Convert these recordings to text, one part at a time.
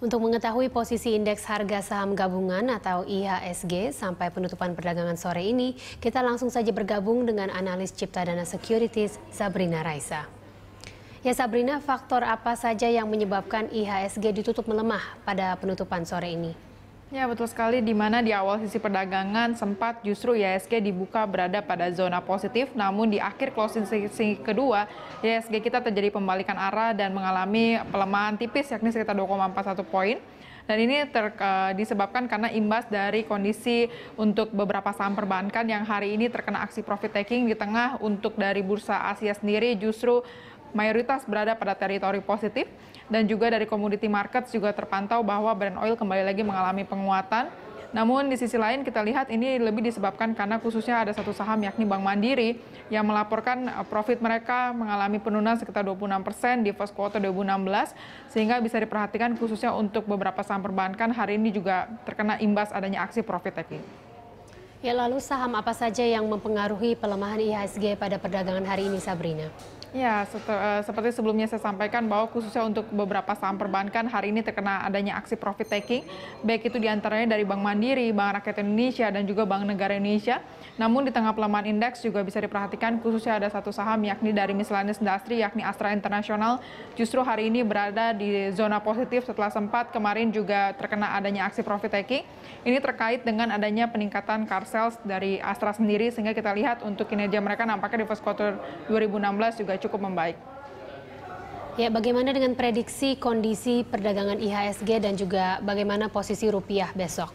Untuk mengetahui posisi indeks harga saham gabungan atau IHSG sampai penutupan perdagangan sore ini, kita langsung saja bergabung dengan analis Cipta Dana Securities, Sabrina Raisa. Ya Sabrina, faktor apa saja yang menyebabkan IHSG ditutup melemah pada penutupan sore ini? Ya betul sekali di mana di awal sisi perdagangan sempat justru IHSG dibuka berada pada zona positif namun di akhir closing sesi kedua IHSG kita terjadi pembalikan arah dan mengalami pelemahan tipis yakni sekitar 2,41 poin dan ini ter, uh, disebabkan karena imbas dari kondisi untuk beberapa saham perbankan yang hari ini terkena aksi profit taking di tengah untuk dari bursa Asia sendiri justru mayoritas berada pada teritori positif dan juga dari komoditi market juga terpantau bahwa Brent oil kembali lagi mengalami penguatan. Namun di sisi lain kita lihat ini lebih disebabkan karena khususnya ada satu saham yakni Bank Mandiri yang melaporkan eh, profit mereka mengalami penurunan sekitar 26 persen di first quarter 2016 sehingga bisa diperhatikan khususnya untuk beberapa saham perbankan hari ini juga terkena imbas adanya aksi profit taking. Ya lalu saham apa saja yang mempengaruhi pelemahan IHSG pada perdagangan hari ini Sabrina? Ya, eh, seperti sebelumnya saya sampaikan bahwa khususnya untuk beberapa saham perbankan hari ini terkena adanya aksi profit taking, baik itu diantaranya dari Bank Mandiri, Bank Rakyat Indonesia, dan juga Bank Negara Indonesia. Namun di tengah pelemahan indeks juga bisa diperhatikan khususnya ada satu saham yakni dari miscellaneous industri yakni Astra International justru hari ini berada di zona positif setelah sempat kemarin juga terkena adanya aksi profit taking. Ini terkait dengan adanya peningkatan kars sales dari Astra sendiri sehingga kita lihat untuk kinerja mereka nampaknya di first quarter 2016 juga cukup membaik. Ya, bagaimana dengan prediksi kondisi perdagangan IHSG dan juga bagaimana posisi rupiah besok?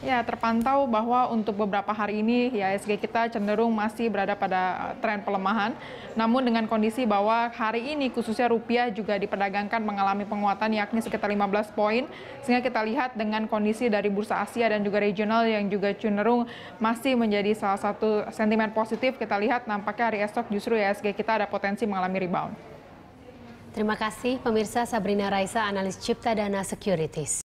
Ya, terpantau bahwa untuk beberapa hari ini IHSG ya, kita cenderung masih berada pada eh, tren pelemahan. Namun dengan kondisi bahwa hari ini khususnya rupiah juga diperdagangkan mengalami penguatan yakni sekitar 15 poin. Sehingga kita lihat dengan kondisi dari bursa Asia dan juga regional yang juga cenderung masih menjadi salah satu sentimen positif. Kita lihat nampaknya hari esok justru IHSG ya kita ada potensi mengalami rebound. Terima kasih pemirsa Sabrina Raisa, analis Cipta Dana Securities.